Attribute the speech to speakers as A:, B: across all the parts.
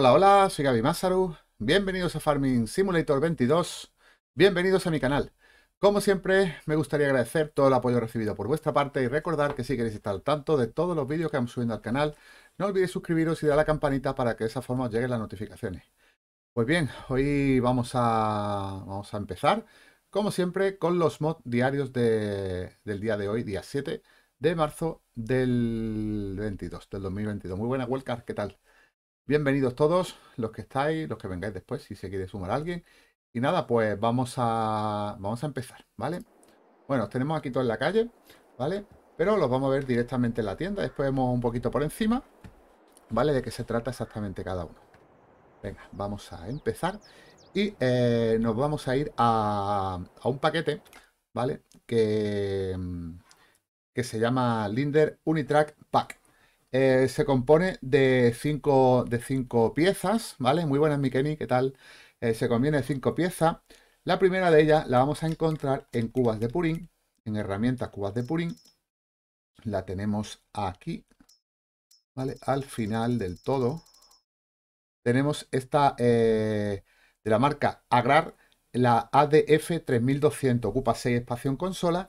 A: Hola, hola, soy Gaby Masaru. Bienvenidos a Farming Simulator 22. Bienvenidos a mi canal. Como siempre, me gustaría agradecer todo el apoyo recibido por vuestra parte y recordar que si queréis estar al tanto de todos los vídeos que vamos subiendo al canal, no olvidéis suscribiros y dar a la campanita para que de esa forma os lleguen las notificaciones. Pues bien, hoy vamos a, vamos a empezar, como siempre, con los mods diarios del día de hoy, día 7 de marzo del 22, del 2022. Muy buena, welcome ¿qué tal? Bienvenidos todos, los que estáis, los que vengáis después, si se quiere sumar alguien. Y nada, pues vamos a, vamos a empezar, ¿vale? Bueno, os tenemos aquí todos en la calle, ¿vale? Pero los vamos a ver directamente en la tienda. Después vemos un poquito por encima, ¿vale? De qué se trata exactamente cada uno. Venga, vamos a empezar. Y eh, nos vamos a ir a, un paquete, ¿vale? Que, que se llama Linder Unitrack Pack, eh, se compone de cinco, de cinco piezas, ¿vale? Muy buenas, Mikeni, ¿qué tal? Eh, se conviene de cinco piezas. La primera de ellas la vamos a encontrar en cubas de Purín, en herramientas cubas de Purín. La tenemos aquí, ¿vale? Al final del todo. Tenemos esta eh, de la marca Agrar, la ADF3200, ocupa 6 espacio en consola,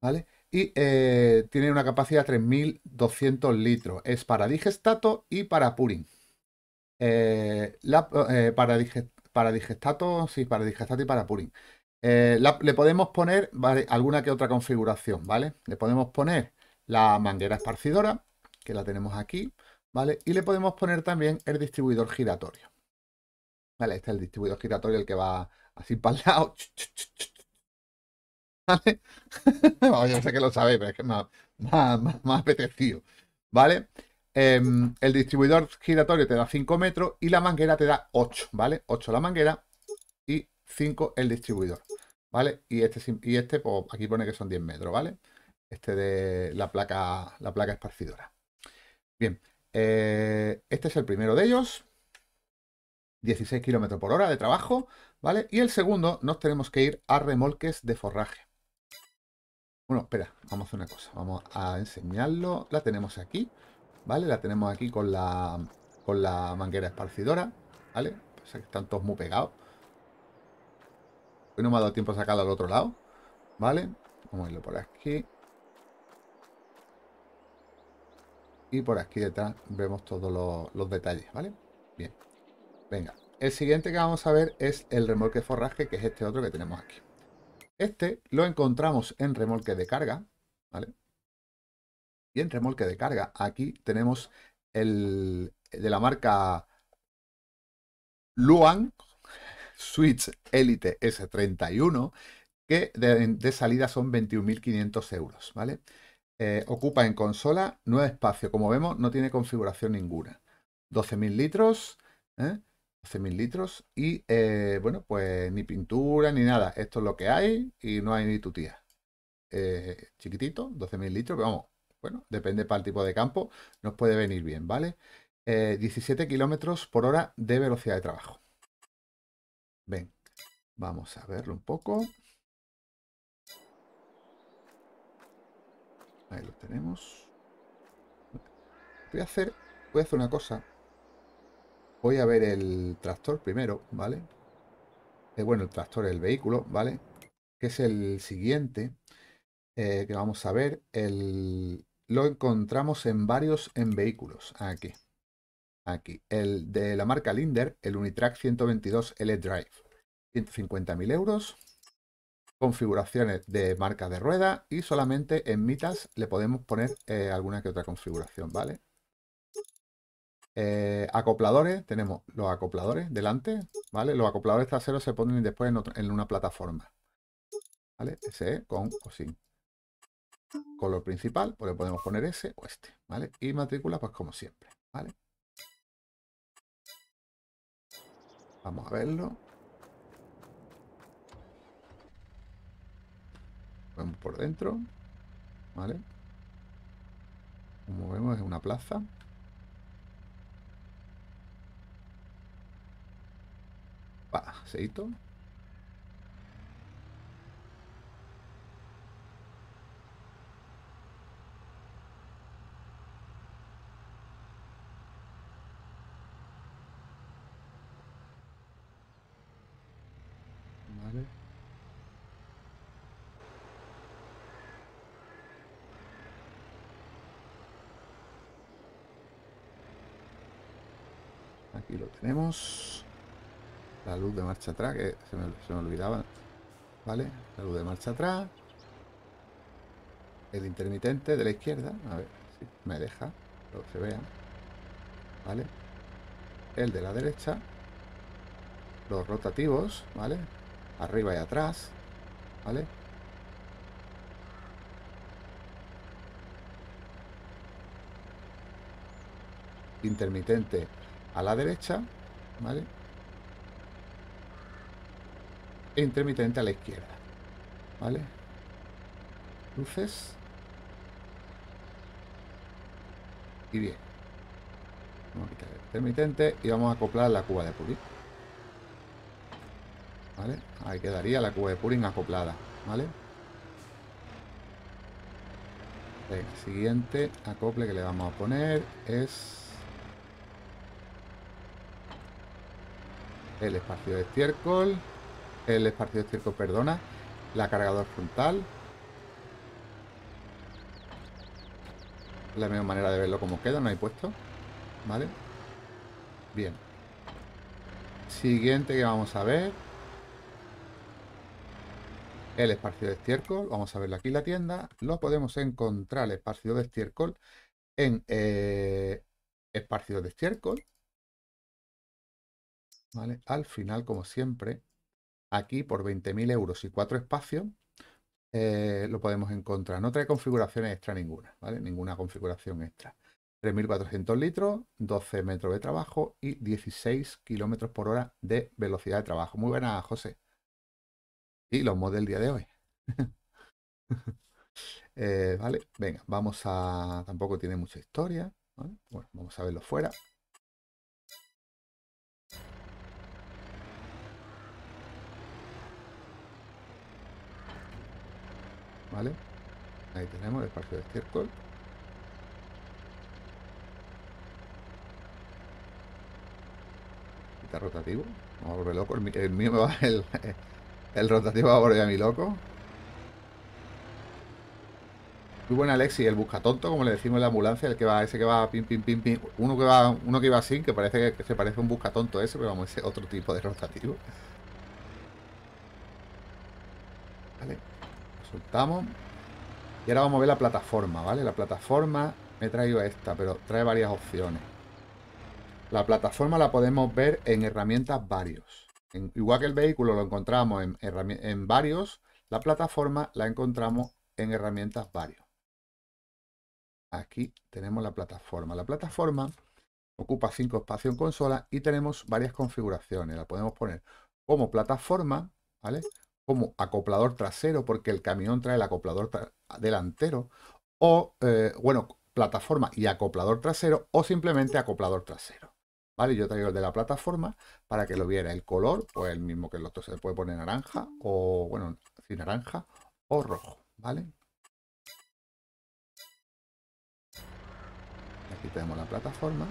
A: ¿vale? y eh, tiene una capacidad de 3.200 litros. Es para digestato y para purin. Eh, la, eh, para, para, digestato, sí, para digestato y para purin. le podemos poner alguna que otra configuración, ¿vale? Le podemos poner la manguera esparcidora, que la tenemos aquí, ¿vale? Y le podemos poner también el distribuidor giratorio. Vale, este es el distribuidor giratorio, el que va así para el lado. ¿Vale? yo sé que lo sabéis, pero es que me ha, apetecido. ¿Vale? Em, el distribuidor giratorio te da 5 metros y la manguera te da 8, ¿vale? 8 la manguera y 5 el distribuidor, ¿vale? Y este, y este pues, aquí pone que son 10 metros, ¿vale? Este de la placa, la placa esparcidora. Bien, eh, este es el primero de ellos. 16 kilómetros por hora de trabajo, ¿vale? Y el segundo, nos tenemos que ir a remolques de forraje. Bueno, espera, vamos a hacer una cosa. Vamos a enseñarlo. La tenemos aquí, ¿vale? La tenemos aquí con la, con la manguera esparcidora, ¿vale? sea que están todos muy pegados. Hoy no me ha dado tiempo a sacarla al otro lado, ¿vale? Vamos a irlo por aquí. Y por aquí detrás vemos todos los, los detalles, ¿vale? Bien. Venga. El siguiente que vamos a ver es el remolque forraje, que es este otro que tenemos aquí. Este lo encontramos en remolque de carga, ¿vale? Y en remolque de carga, aquí tenemos el de la marca Luan Switch Elite S31, que de, salida son 21.500 euros, ¿vale? Eh, ocupa en consola nueve espacio, como vemos, no tiene configuración ninguna. 12.000 litros, ¿eh? 12.000 litros. Y eh, bueno, pues ni pintura ni nada. Esto es lo que hay y no hay ni tu tía. Eh, chiquitito, 12.000 litros, pero vamos, bueno, depende para el tipo de campo, nos puede venir bien, ¿vale? 17 eh, kilómetros por hora de velocidad de trabajo. Ven, vamos a verlo un poco. Ahí lo tenemos. Voy a hacer, voy a hacer una cosa. Voy a ver el tractor primero, ¿vale? Eh, bueno, el tractor, el vehículo, ¿vale? Que es el siguiente eh, que vamos a ver. El, lo encontramos en varios en vehículos. Aquí. Aquí. El de la marca Linder, el Unitrack 122 L Drive. 150.000 euros. Configuraciones de marca de rueda y solamente en mitas le podemos poner eh, alguna que otra configuración, ¿vale? Eh, acopladores, tenemos los acopladores delante, ¿vale? Los acopladores traseros se ponen después en, una plataforma, ¿vale? Ese con o sin. Color principal, pues podemos poner ese o este, ¿vale? Y matrícula, pues como siempre, ¿vale? Vamos a verlo. Vamos por dentro, ¿vale? Como vemos es una plaza, Paseito. Vale. Aquí lo tenemos la luz de marcha atrás, que se me, se me olvidaba. ¿Vale? La luz de marcha atrás. El intermitente de la izquierda. A ver si me deja. Lo se vea. ¿Vale? El de la derecha. Los rotativos, ¿vale? Arriba y atrás. ¿Vale? intermitente a la derecha, ¿vale? intermitente a la izquierda. ¿Vale? Luces. Y bien. Vamos a quitar el intermitente y vamos a acoplar la cuba de purín. ¿Vale? Ahí quedaría la cuba de purín acoplada. ¿Vale? El siguiente acople que le vamos a poner es... El espacio de estiércol el esparcido estiércol, perdona, la cargador frontal. La misma manera de verlo como queda, no hay puesto. ¿Vale? Bien. Siguiente que vamos a ver. El esparcido de estiércol. Vamos a verlo aquí en la tienda. Lo podemos encontrar, el esparcido de estiércol, en eh, esparcido de estiércol. ¿Vale? Al final, como siempre, Aquí por 20.000 euros y cuatro espacios eh, lo podemos encontrar. No trae configuraciones extra ninguna, ¿vale? Ninguna configuración extra. 3.400 litros, 12 metros de trabajo y 16 kilómetros por hora de velocidad de trabajo. Muy buena, José. Y los mods del día de hoy. Eh, vale, venga, vamos a... Tampoco tiene mucha historia. Bueno, vamos a verlo fuera. ¿vale? Ahí tenemos el espacio de estiércol. está rotativo. Vamos a volver loco. El, mío me va el, el rotativo va a volver a mi loco. Muy buen Alexi, el busca tonto como le decimos en la ambulancia, el que va, ese que va pim pim pim pim. Uno que va, uno que iba así que parece que, se parece a un buscatonto ese, pero vamos, ese otro tipo de rotativo. Soltamos. Y ahora vamos a ver la plataforma, ¿vale? La plataforma me he traído esta, pero trae varias opciones. La plataforma la podemos ver en herramientas varios. igual que el vehículo lo encontramos en, en varios, la plataforma la encontramos en herramientas varios. Aquí tenemos la plataforma. La plataforma ocupa cinco espacios en consola y tenemos varias configuraciones. La podemos poner como plataforma, ¿vale? como acoplador trasero, porque el camión trae el acoplador delantero, o, eh, bueno, plataforma y acoplador trasero, o simplemente acoplador trasero. ¿Vale? Yo traigo el de la plataforma para que lo viera. El color, pues el mismo que el otro, se puede poner naranja, o, bueno, sin naranja, o rojo, ¿vale? Aquí tenemos la plataforma.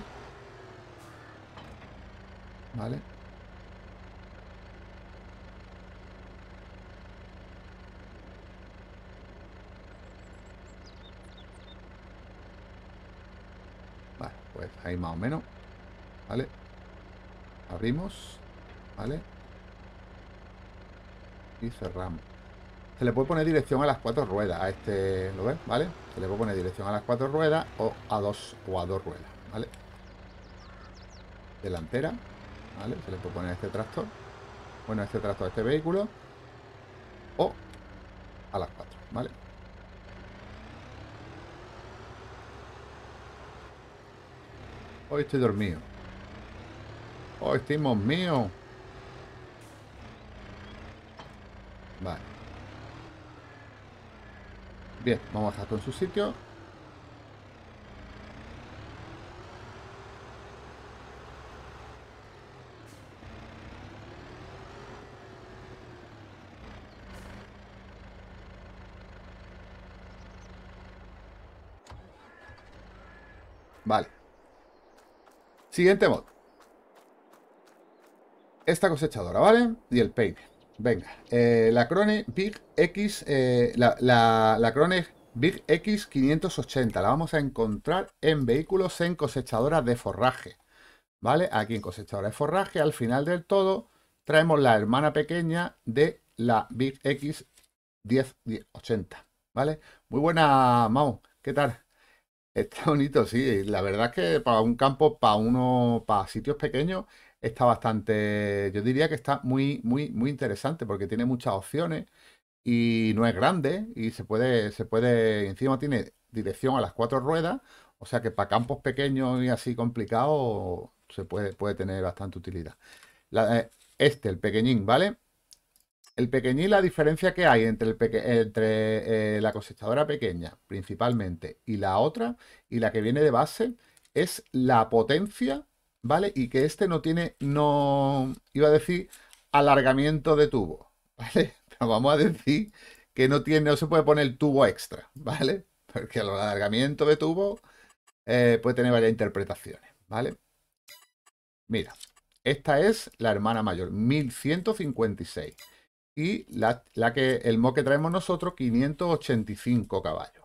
A: ¿Vale? Pues ahí más o menos. ¿Vale? Abrimos. ¿Vale? Y cerramos. Se le puede poner dirección a las cuatro ruedas. A este, ¿lo ves? ¿Vale? Se le puede poner dirección a las cuatro ruedas o a dos o a dos ruedas. ¿Vale? Delantera. ¿Vale? Se le puede poner este tractor. Bueno, este tractor, este vehículo. O a las cuatro. Hoy estoy dormido. Hoy estamos mío. Vale. Bien, vamos a dejar en su sitio. Siguiente mod. Esta cosechadora, ¿vale? Y el peine. Venga, eh, la Crone Big X, eh, la, la, Crone Big X 580. La vamos a encontrar en vehículos en cosechadoras de forraje. ¿Vale? Aquí en cosechadora de forraje, al final del todo, traemos la hermana pequeña de la Big X 1080. ¿Vale? Muy buena, Mau. ¿Qué tal? Está bonito, sí. La verdad es que para un campo, para uno, para sitios pequeños, está bastante. Yo diría que está muy, muy, muy interesante porque tiene muchas opciones y no es grande y se puede, se puede. Encima tiene dirección a las cuatro ruedas, o sea que para campos pequeños y así complicados se puede, puede tener bastante utilidad. Eh, este, el pequeñín, ¿vale? El pequeñín, la diferencia que hay entre, el entre eh, la cosechadora pequeña, principalmente, y la otra, y la que viene de base, es la potencia, ¿vale? Y que este no tiene, no, iba a decir, alargamiento de tubo, ¿vale? Pero vamos a decir que no tiene, no se puede poner el tubo extra, ¿vale? Porque el alargamiento de tubo eh, puede tener varias interpretaciones, ¿vale? Mira, esta es la hermana mayor, 1156 y la, que, el mod que traemos nosotros, 585 caballos.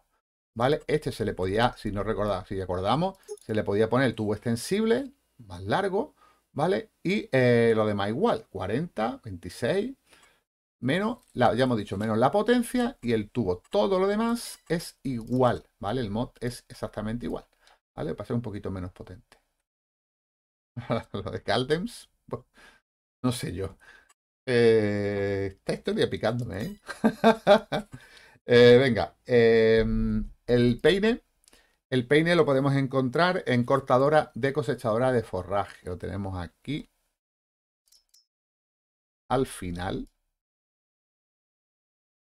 A: ¿Vale? Este se le podía, si no recordamos, si acordamos, se le podía poner el tubo extensible, más largo, ¿vale? Y eh, lo demás igual, 40, 26, menos, la, ya hemos dicho, menos la potencia y el tubo. Todo lo demás es igual, ¿vale? El mod es exactamente igual, ¿vale? Para ser un poquito menos potente. lo de Caldems, pues, no sé yo. Eh, esta historia picándome, ¿eh? Eh, venga, em, el peine. El peine lo podemos encontrar en cortadora de cosechadora de forraje. Lo tenemos aquí. Al final.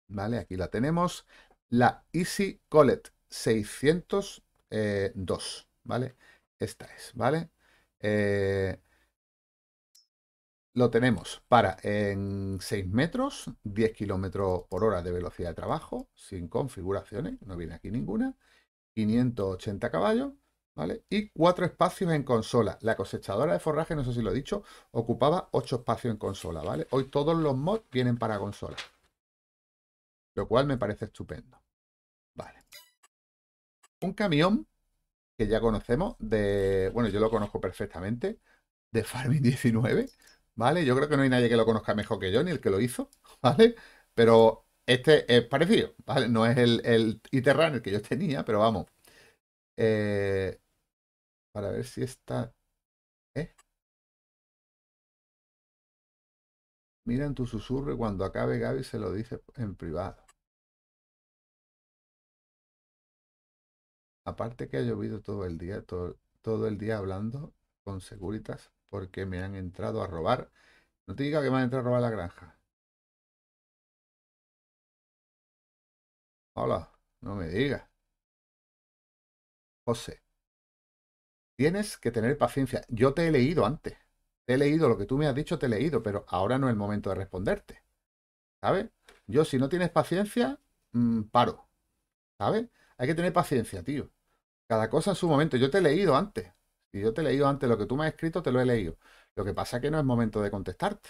A: Vale, aquí la tenemos. La Easy Collet 602. Eh, ¿Vale? Esta es, ¿vale? lo tenemos para en 6 metros, 10 kilómetros por hora de velocidad de trabajo, sin configuraciones, no viene aquí ninguna, 580 caballos, ¿vale? Y cuatro espacios en consola. La cosechadora de forraje, no sé si lo he dicho, ocupaba 8 espacios en consola, ¿vale? Hoy todos los mods vienen para consola, lo cual me parece estupendo. Vale. Un camión que ya conocemos de, bueno, yo lo conozco perfectamente, de Farming 19, ¿vale? Yo creo que no hay nadie que lo conozca mejor que yo, ni el que lo hizo, ¿vale? Pero este es parecido, ¿vale? No es el, el que yo tenía, pero vamos. Eh, para ver si está... ¿eh? Mira en tu susurro y cuando acabe Gaby se lo dice en privado. Aparte que ha llovido todo el día, todo, todo el día hablando con Seguritas porque me han entrado a robar. No te diga que me han entrado a robar la granja. Hola, no me digas. José, tienes que tener paciencia. Yo te he leído antes. Te he leído lo que tú me has dicho, te he leído, pero ahora no es el momento de responderte. ¿Sabes? Yo si no tienes paciencia, mm, paro. ¿Sabes? Hay que tener paciencia, tío. Cada cosa en su momento. Yo te he leído antes. Y yo te he leído antes lo que tú me has escrito, te lo he leído. Lo que pasa es que no es momento de contestarte,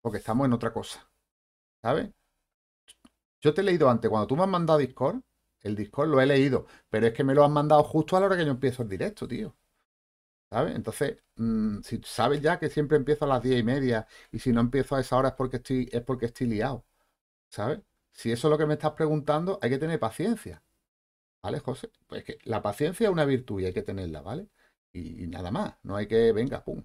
A: porque estamos en otra cosa. ¿Sabes? Yo te he leído antes, cuando tú me has mandado Discord, el Discord lo he leído, pero es que me lo han mandado justo a la hora que yo empiezo el directo, tío. ¿Sabes? Entonces, mm, si sabes ya que siempre empiezo a las diez y media y si no empiezo a esa hora es porque estoy, es porque estoy liado. ¿Sabes? Si eso es lo que me estás preguntando, hay que tener paciencia. ¿Vale, José? Pues que la paciencia es una virtud y hay que tenerla, ¿vale? y, nada más. No hay que, venga, pum.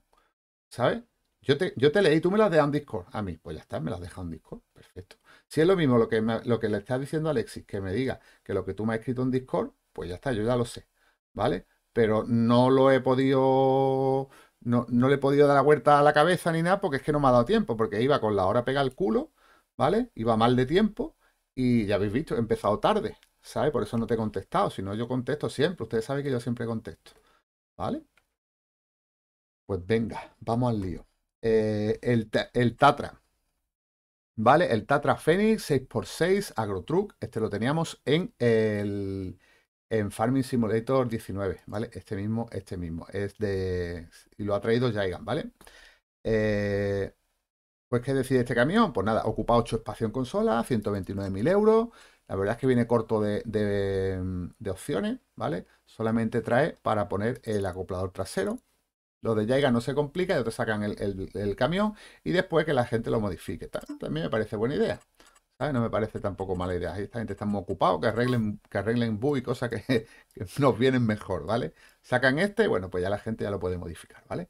A: ¿Sabes? Yo te, yo te leí, tú me las dejas en Discord. A mí, pues ya está, me las dejado en Discord. Perfecto. Si es lo mismo lo que, lo que le estás diciendo a Alexis, que me diga que lo que tú me has escrito en Discord, pues ya está, yo ya lo sé. ¿Vale? Pero no lo he podido. No, no le he podido dar la vuelta a la cabeza ni nada porque es que no me ha dado tiempo, porque iba con la hora pega el culo, ¿vale? Iba mal de tiempo y ya habéis visto, he empezado tarde, ¿sabes? Por eso no te he contestado, si no yo contesto siempre, ustedes saben que yo siempre contesto. ¿Vale? Pues venga, vamos al lío. Eh, el, el, Tatra. ¿Vale? El Tatra Phoenix 6x6 AgroTruck. Este lo teníamos en el en Farming Simulator 19, ¿vale? Este mismo, este mismo. Es de. Y lo ha traído Jaigan, ¿vale? Eh, pues, ¿qué decide este camión? Pues nada, ocupa 8 espacios en consola, 129.000 euros. La verdad es que viene corto de, de opciones, ¿vale? Solamente trae para poner el acoplador trasero. Lo de Jaiga no se complica, de te sacan el, camión y después que la gente lo modifique. También me parece buena idea. No me parece tampoco mala idea. Esta gente está muy ocupada, que arreglen, que arreglen bu y cosas que, nos vienen mejor, ¿vale? Sacan este, bueno, pues ya la gente ya lo puede modificar, ¿vale?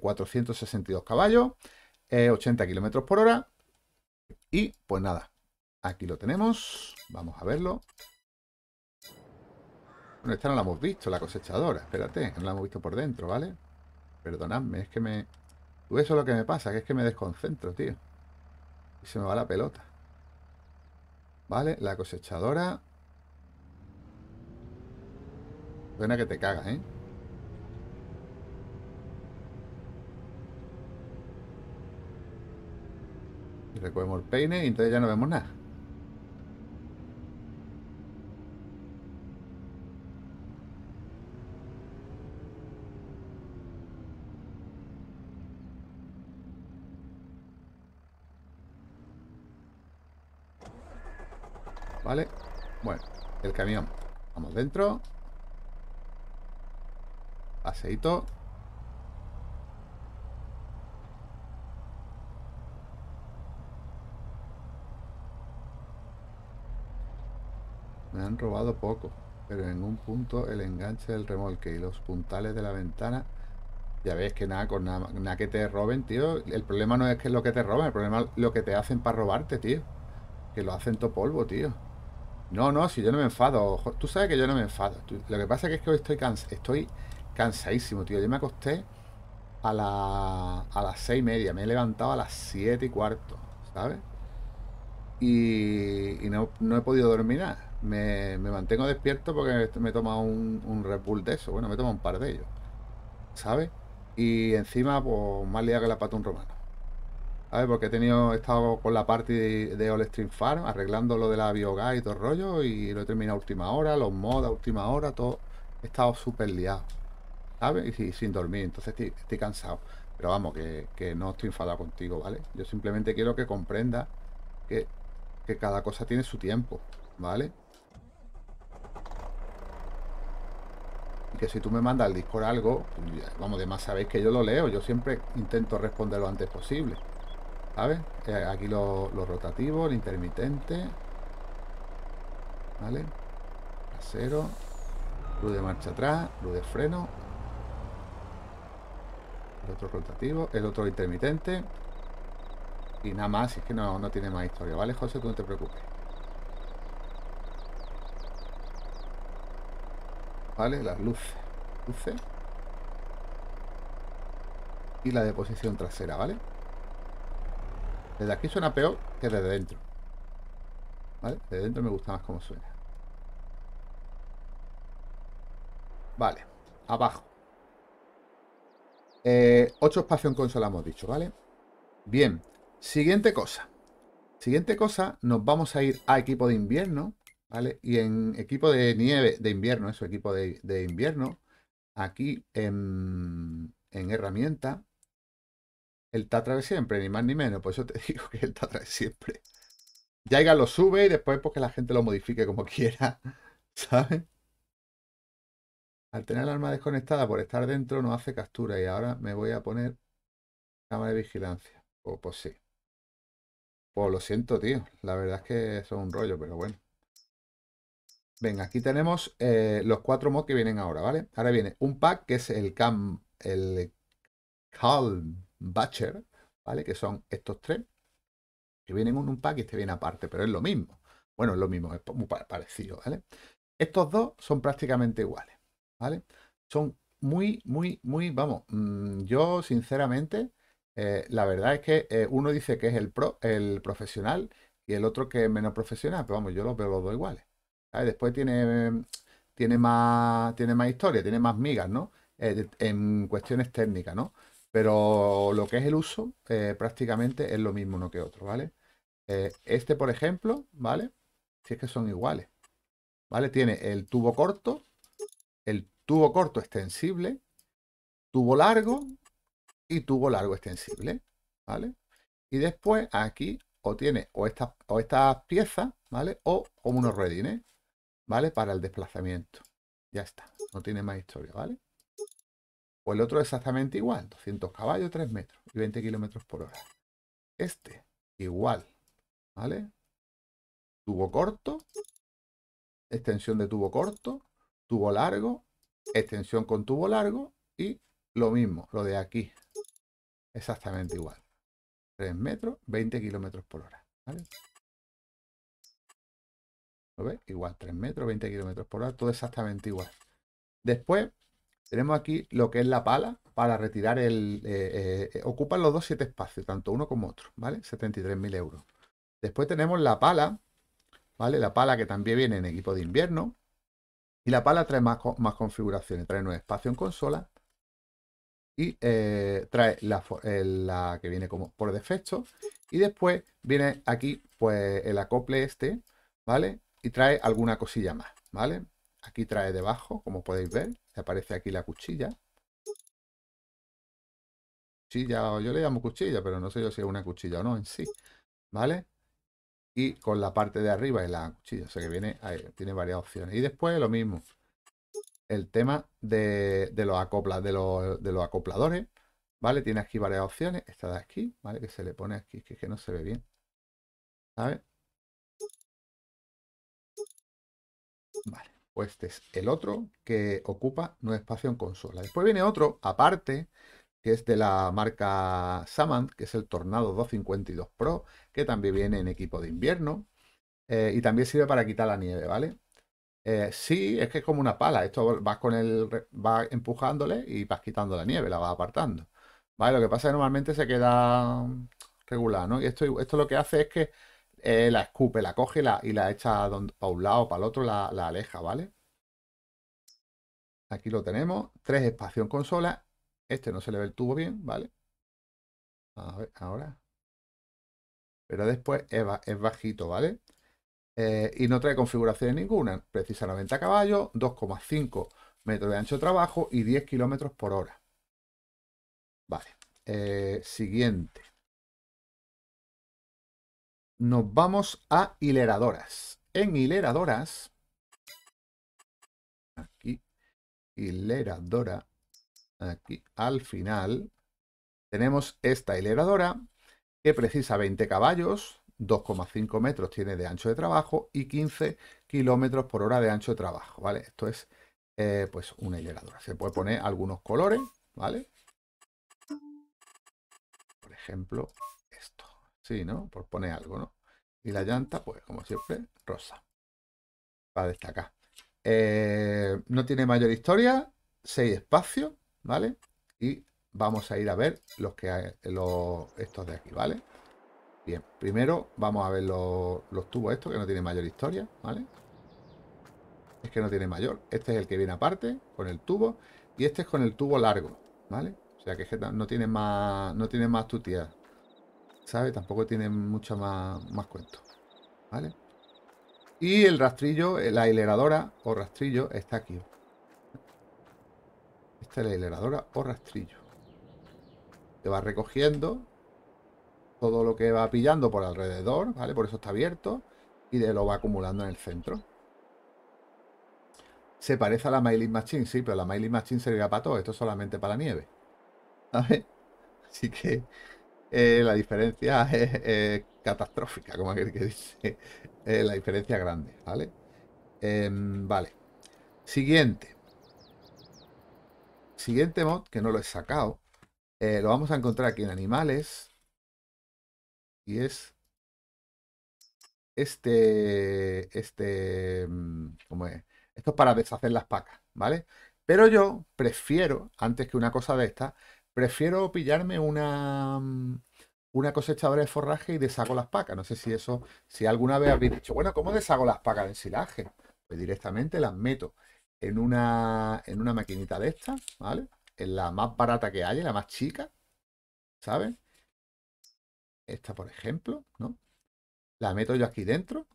A: 462 eh, caballos, 80 eh, kilómetros por hora. Y pues nada, aquí lo tenemos. Vamos a verlo. Bueno, esta no la hemos visto, la cosechadora. Espérate, no la hemos visto por dentro, ¿vale? Perdonadme, es que me... Tú eso es lo que me pasa, que es que me desconcentro, tío. Y se me va la pelota. Vale, la cosechadora. Suena que te cagas, ¿eh? Y recogemos el peine y entonces ya no vemos nada. ¿Vale? Bueno, el camión. Vamos dentro. aceito Me han robado poco, pero en un punto el enganche del remolque y los puntales de la ventana ya ves que nada, con nada, nada, que te roben, tío. El problema no es que es lo que te roben, el problema es lo que te hacen para robarte, tío. Que lo hacen todo polvo, tío. No, no, si yo no me enfado. Tú sabes que yo no me enfado. Lo que pasa es que hoy estoy, estoy cansadísimo, tío. Yo me acosté a, las seis y media. Me he levantado a las siete y cuarto, ¿sabes? Y, no, no, he podido dormir nada. Me, mantengo despierto porque me he tomado un, un de eso. Bueno, me he tomado un par de ellos, ¿sabes? Y encima, pues, más liado que la pata un romano. Porque he tenido, estado con la parte de, All Stream Farm, arreglando lo de la bioga y todo el rollo, y lo he terminado última hora, los mods a última hora, todo. He estado súper liado, ¿sabes? Y, sin dormir, entonces estoy, cansado. Pero vamos, que, no estoy enfadado contigo, ¿vale? Yo simplemente quiero que comprenda que, cada cosa tiene su tiempo, ¿vale? que si tú me mandas al Discord algo, pues vamos, además sabéis que yo lo leo, yo siempre intento responder lo antes posible ver, eh, aquí los lo rotativos, el intermitente, ¿vale? cero, luz de marcha atrás, luz de freno, el otro rotativo, el otro intermitente y nada más, es que no, tiene más historia, ¿vale José? Tú no te preocupes. ¿Vale? Las luces, luces y la de posición trasera, ¿vale? Desde aquí suena peor que desde dentro. ¿Vale? Desde dentro me gusta más cómo suena. Vale. Abajo. Eh, 8 espacio en consola hemos dicho, ¿vale? Bien. Siguiente cosa. Siguiente cosa, nos vamos a ir a equipo de invierno, ¿vale? Y en equipo de nieve, de invierno, eso, equipo de, de invierno. Aquí en, en herramienta, el Tatra de siempre, ni más ni menos. Por eso te digo que el Tatra de siempre. Yaiga lo sube y después porque la gente lo modifique como quiera. ¿Sabes? Al tener el arma desconectada por estar dentro no hace captura y ahora me voy a poner cámara de vigilancia. O oh, pues sí. Pues lo siento, tío. La verdad es que es un rollo, pero bueno. Venga, aquí tenemos eh, los cuatro mods que vienen ahora, ¿vale? Ahora viene un pack que es el Cam... El Calm... Batcher, ¿vale? Que son estos tres, que vienen en un pack y este viene aparte, pero es lo mismo. Bueno, es lo mismo, es parecido, ¿vale? Estos dos son prácticamente iguales, ¿vale? Son muy, muy, muy, vamos, mm, yo sinceramente, eh, la verdad es que eh, uno dice que es el, pro, el profesional y el otro que es menos profesional, pero vamos, yo los veo los dos iguales. ¿Vale? Después tiene, tiene, más, tiene más historia, tiene más migas, ¿no? Eh, en cuestiones técnicas, ¿no? Pero lo que es el uso eh, prácticamente es lo mismo uno que otro, ¿vale? Eh, este, por ejemplo, ¿vale? Si es que son iguales, ¿vale? Tiene el tubo corto, el tubo corto extensible, tubo largo y tubo largo extensible, ¿vale? Y después aquí o tiene o estas o estas piezas, ¿vale? O como unos redines, ¿vale? Para el desplazamiento. Ya está, no tiene más historia, ¿vale? O el otro exactamente igual, 200 caballos, 3 metros y 20 kilómetros por hora. Este, igual, ¿vale? Tubo corto, extensión de tubo corto, tubo largo, extensión con tubo largo y lo mismo, lo de aquí. Exactamente igual. 3 metros, 20 kilómetros por hora, ¿vale? ¿Lo Igual, 3 metros, 20 kilómetros por hora, todo exactamente igual. Después, tenemos aquí lo que es la pala para retirar el... Eh, eh, ocupan los dos siete espacios, tanto uno como otro, ¿vale? 73.000 euros. Después tenemos la pala, ¿vale? La pala que también viene en equipo de invierno. Y la pala trae más, más configuraciones, trae nueve espacios en consola. Y eh, trae la, la que viene como por defecto. Y después viene aquí pues el acople este, ¿vale? Y trae alguna cosilla más, ¿vale? Aquí trae debajo, como podéis ver, aparece aquí la cuchilla. Cuchilla, yo le llamo cuchilla, pero no sé yo si es una cuchilla o no en sí. ¿Vale? Y con la parte de arriba es la cuchilla. O sea que viene, tiene varias opciones. Y después lo mismo. El tema de, de los, acopla, de, los, de los acopladores. ¿Vale? Tiene aquí varias opciones. Esta de aquí, ¿vale? Que se le pone aquí, que que no se ve bien. Vale este es el otro que ocupa no espacio en consola. Después viene otro, aparte, que es de la marca Samant, que es el Tornado 252 Pro, que también viene en equipo de invierno. Eh, y también sirve para quitar la nieve, ¿vale? Eh, sí, es que es como una pala. Esto vas con el. va empujándole y vas quitando la nieve, la vas apartando. ¿Vale? Lo que pasa es que normalmente se queda regular, ¿no? Y esto, esto lo que hace es que la escupe, la coge y la, y la echa a un lado, para el otro, la, aleja, ¿vale? Aquí lo tenemos. tres espacio en consola. Este no se le ve el tubo bien, ¿vale? A ver, ahora. Pero después es, bajito, ¿vale? Eh, y no trae configuraciones ninguna. Precisamente a caballos, 2,5 metros de ancho de trabajo y 10 kilómetros por hora. Vale. Eh, siguiente nos vamos a hileradoras. En hileradoras, aquí, hileradora, aquí al final, tenemos esta hileradora que precisa 20 caballos, 2,5 metros tiene de ancho de trabajo y 15 kilómetros por hora de ancho de trabajo, ¿vale? Esto es, eh, pues, una hileradora. Se puede poner algunos colores, ¿vale? Por ejemplo, Sí, ¿no? Por pues poner algo, ¿no? Y la llanta, pues como siempre, rosa. Para destacar. Eh, no tiene mayor historia, seis espacios, ¿vale? Y vamos a ir a ver los que los, estos de aquí, ¿vale? Bien, primero vamos a ver los, tubos estos, que no tienen mayor historia, ¿vale? Es que no tiene mayor. Este es el que viene aparte, con el tubo, y este es con el tubo largo, ¿vale? O sea que no tiene más, no tiene más ¿Sabe? Tampoco tiene mucho más, más cuento. ¿Vale? Y el rastrillo, la hileradora o rastrillo está aquí. Esta es la hileradora o rastrillo. Te va recogiendo todo lo que va pillando por alrededor, ¿vale? Por eso está abierto y de lo va acumulando en el centro. Se parece a la Mailing Machine, sí, pero la Mailing Machine servirá para todo, esto es solamente para la nieve. ¿Vale? Así que eh, la diferencia es eh, catastrófica, como que dice. Eh, la diferencia grande, ¿vale? Em, vale. Siguiente. Siguiente mod, que no lo he sacado. lo vamos a encontrar aquí en animales. Y es este, este, mm, ¿cómo es? Esto es para deshacer las pacas, ¿vale? Pero yo prefiero, antes que una cosa de esta, prefiero pillarme una, mm, una cosechadora de forraje y deshago las pacas. No sé si eso, si alguna vez habéis dicho, bueno, ¿cómo deshago las pacas de silaje? Pues directamente las meto en una, en una maquinita de estas, ¿vale? En la más barata que hay, la más chica, ¿sabes? Esta, por ejemplo, ¿no? La meto yo aquí dentro,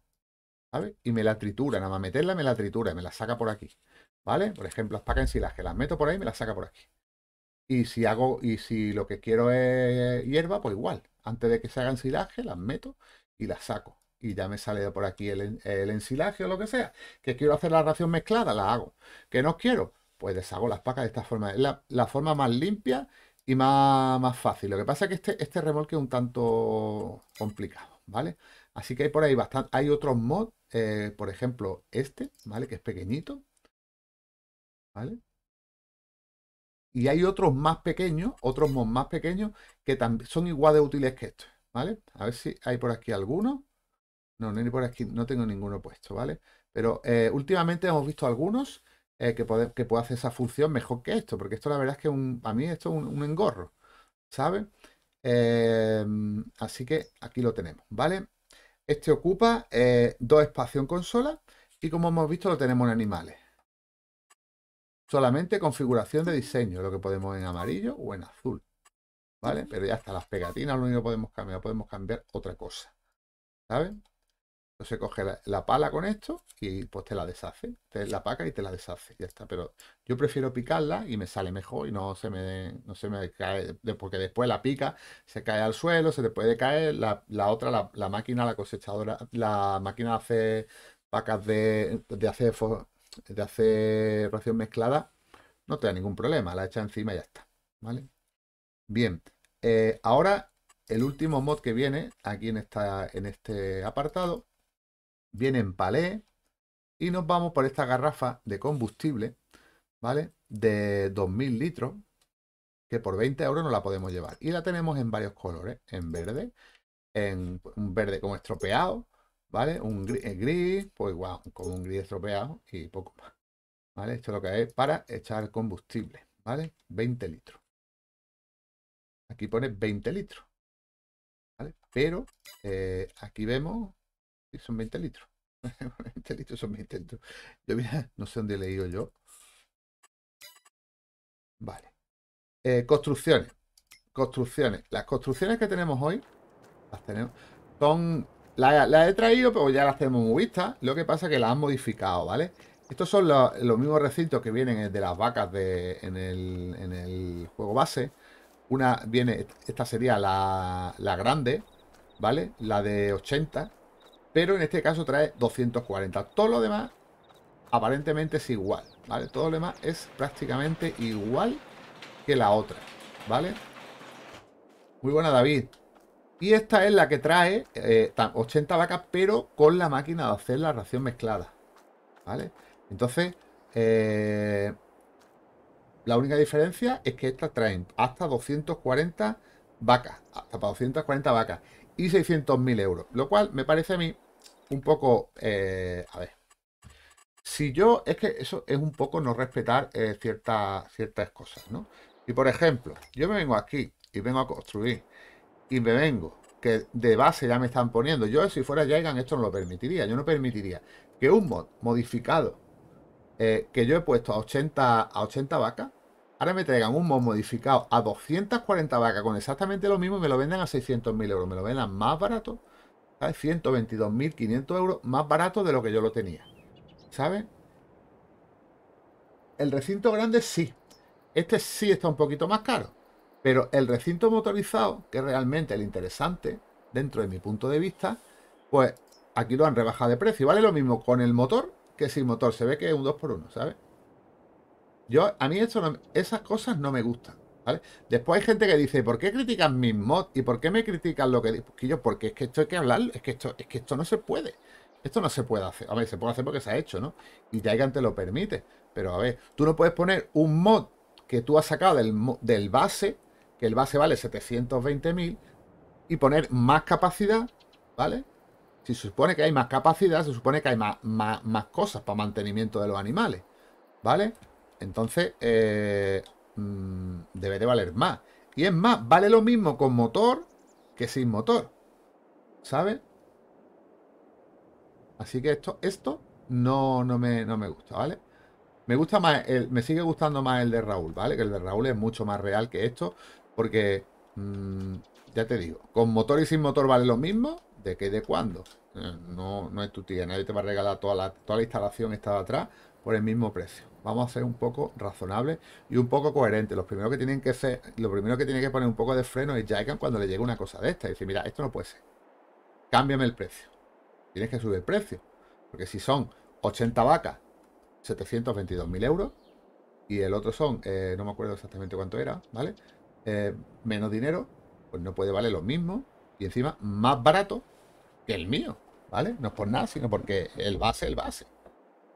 A: ¿sabes? Y me la tritura, nada más meterla me la tritura, y me la saca por aquí, ¿vale? Por ejemplo, las pacas en silaje, las meto por ahí y me las saca por aquí. Y si hago, y si lo que quiero es hierba, pues igual. Antes de que se haga ensilaje, las meto y las saco. Y ya me sale por aquí el, ensilaje o lo que sea. Que quiero hacer la ración mezclada, la hago. Que no quiero, pues deshago las pacas de esta forma. Es la, forma más limpia y más, fácil. Lo que pasa es que este, este remolque es un tanto complicado, ¿vale? Así que hay por ahí bastante. Hay otros mods, eh, por ejemplo, este, ¿vale? Que es pequeñito. ¿Vale? Y hay otros más pequeños, otros mods más pequeños, que son igual de útiles que estos, ¿vale? A ver si hay por aquí algunos. No, no ni por aquí, no tengo ninguno puesto, ¿vale? Pero eh, últimamente hemos visto algunos eh, que, puede, que puede hacer esa función mejor que esto, porque esto la verdad es que un, a mí esto es un, engorro, ¿sabes? Em, así que aquí lo tenemos, ¿vale? Este ocupa eh, dos espacios en consola y como hemos visto lo tenemos en animales. Solamente configuración de diseño, lo que podemos en amarillo o en azul. ¿Vale? Pero ya hasta las pegatinas lo único que podemos cambiar, podemos cambiar otra cosa. ¿Saben? Entonces coge la, pala con esto y pues te la deshace. Te la paca y te la deshace. Ya está. Pero yo prefiero picarla y me sale mejor y no se me, no se me cae. Porque después la pica, se cae al suelo, se te puede caer. La, otra, la, máquina, la cosechadora, la máquina hace pacas de, de hacer de hacer ración mezclada, no te da ningún problema, la echa encima y ya está, ¿vale? Bien, eh, ahora el último mod que viene aquí en, esta, en este apartado, viene en palé y nos vamos por esta garrafa de combustible, ¿vale? De 2.000 litros, que por 20 euros no la podemos llevar. Y la tenemos en varios colores, en verde, en verde como estropeado, ¿vale? Un gris, pues guau, con un gris estropeado y poco más, ¿vale? Esto es lo que es para echar combustible, ¿vale? 20 litros. Aquí pone 20 litros, ¿vale? Pero eh, aquí vemos que son 20 litros. 20 litros son 20 litros. Yo no sé dónde he leído yo. Vale. Eh, construcciones. Construcciones. Las construcciones que tenemos hoy las tenemos, son la, he traído, pero ya la tenemos muy Lo que pasa es que la han modificado, ¿vale? Estos son los, mismos recintos que vienen de las vacas de, en, el, juego base. Una viene, esta sería la, la grande, ¿vale? La de 80, pero en este caso trae 240. Todo lo demás aparentemente es igual, ¿vale? Todo lo demás es prácticamente igual que la otra, ¿vale? Muy buena, David. Y esta es la que trae 80 eh, vacas, pero con la máquina de hacer la ración mezclada. ¿Vale? Entonces, eh, la única diferencia es que esta traen hasta 240 vacas, hasta para 240 vacas y 600.000 euros. Lo cual me parece a mí un poco... Eh, a ver. Si yo... Es que eso es un poco no respetar ciertas cosas, ¿no? Y por ejemplo, yo me vengo aquí y vengo a construir y me vengo, que de base ya me están poniendo. Yo, si fuera Jaigan, esto no lo permitiría. Yo no permitiría que un mod modificado eh, que yo he puesto a 80, a 80 vacas, ahora me traigan un mod modificado a 240 vacas con exactamente lo mismo y me lo vendan a 600.000 euros. Me lo vendan más barato, ¿sabes? 122.500 euros más barato de lo que yo lo tenía. ¿Sabes? El recinto grande sí. Este sí está un poquito más caro. Pero el recinto motorizado, que es realmente el interesante, dentro de mi punto de vista, pues aquí lo han rebajado de precio. Vale lo mismo con el motor que sin motor. Se ve que es un 2x1, ¿sabes? Yo, a mí esto esas cosas no me gustan, ¿vale? Después hay gente que dice, ¿por qué critican mis mods? ¿Y por qué me critican lo que yo Porque es que esto hay que hablar, es que esto, es que esto no se puede. Esto no se puede hacer. A ver, se puede hacer porque se ha hecho, ¿no? Y que te lo permite. Pero a ver, tú no puedes poner un mod que tú has sacado del, del base que el base vale 720.000, y poner más capacidad, ¿vale? Si se supone que hay más capacidad, se supone que hay más, más, cosas para mantenimiento de los animales, ¿vale? Entonces, eh, mm, debe de valer más. Y es más, vale lo mismo con motor que sin motor, ¿Sabe? Así que esto, esto no, no, me, no me gusta, ¿vale? Me gusta más el, me sigue gustando más el de Raúl, ¿vale? Que el de Raúl es mucho más real que esto. Porque, mm, ya te digo, con motor y sin motor vale lo mismo, de qué y de cuándo. Eh, no, es tu tía, nadie te va a regalar toda la, toda la instalación estaba atrás por el mismo precio. Vamos a ser un poco razonables y un poco coherentes. Lo primero que tienen que ser, lo primero que tiene que poner un poco de freno es Jaikan cuando le llegue una cosa de esta. Y dice, mira, esto no puede ser. Cámbiame el precio. Tienes que subir el precio. Porque si son 80 vacas, 722.000 euros, y el otro son, eh, no me acuerdo exactamente cuánto era, ¿vale? Eh, menos dinero, pues no puede valer lo mismo y encima más barato que el mío, ¿vale? No es por nada, sino porque el base, el base.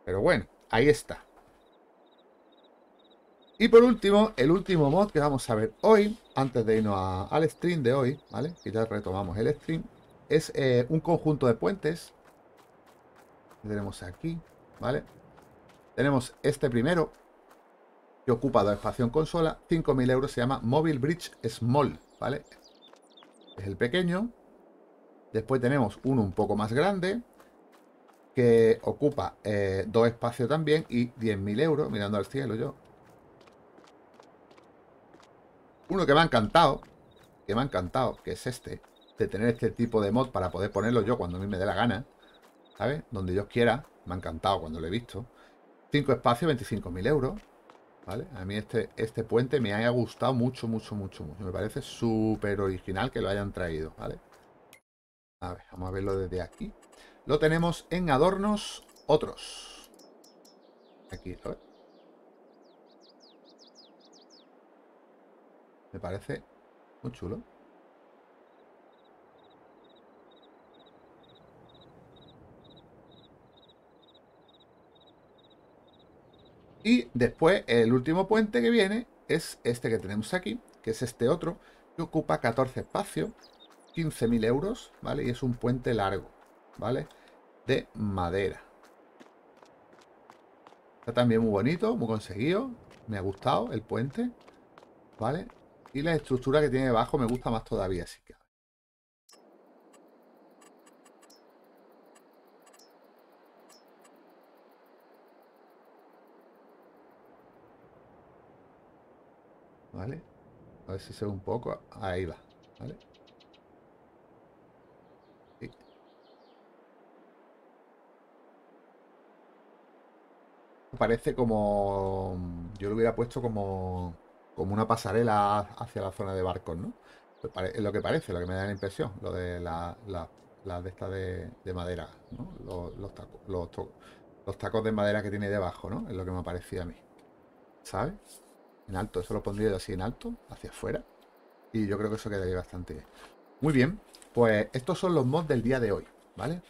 A: Pero bueno, ahí está. Y por último, el último mod que vamos a ver hoy, antes de irnos al stream de hoy, ¿vale? y ya retomamos el stream, es eh, un conjunto de puentes. tenemos aquí, ¿vale? Tenemos este primero, que ocupa dos espacios en consola, 5.000 euros, se llama Mobile Bridge Small, ¿vale? Es el pequeño. Después tenemos uno un poco más grande, que ocupa eh, dos espacios también y 10.000 euros, mirando al cielo yo. Uno que me ha encantado, que me ha encantado, que es este, de tener este tipo de mod para poder ponerlo yo cuando a mí me dé la gana, ¿sabes? Donde yo quiera, me ha encantado cuando lo he visto. 5 espacios, 25.000 euros. ¿Vale? A mí este, este puente me ha gustado mucho, mucho, mucho, mucho. Me parece súper original que lo hayan traído, A ver, vamos a verlo desde aquí. Lo tenemos en adornos otros. Aquí, a ver. Me parece muy chulo. Y después el último puente que viene es este que tenemos aquí, que es este otro, que ocupa 14 espacios, 15.000 euros, ¿vale? Y es un puente largo, ¿vale? De madera. Está también muy bonito, muy conseguido. Me ha gustado el puente, ¿vale? Y la estructura que tiene debajo me gusta más todavía, así que A ver si se ve un poco. Ahí va, ¿vale? Parece como... Mm, yo lo hubiera puesto como, como una pasarela hacia la zona de barcos, ¿no? Es lo que parece, lo que me da la impresión, lo de la, de esta de, madera, ¿no? Los, tacos, de madera que tiene debajo, ¿no? Es lo que me parecía a mí. ¿Sabes? en alto. Eso lo pondría así en alto, hacia afuera. Y yo creo que eso quedaría bastante bien. Muy bien, pues estos son los mods del día de hoy, ¿vale?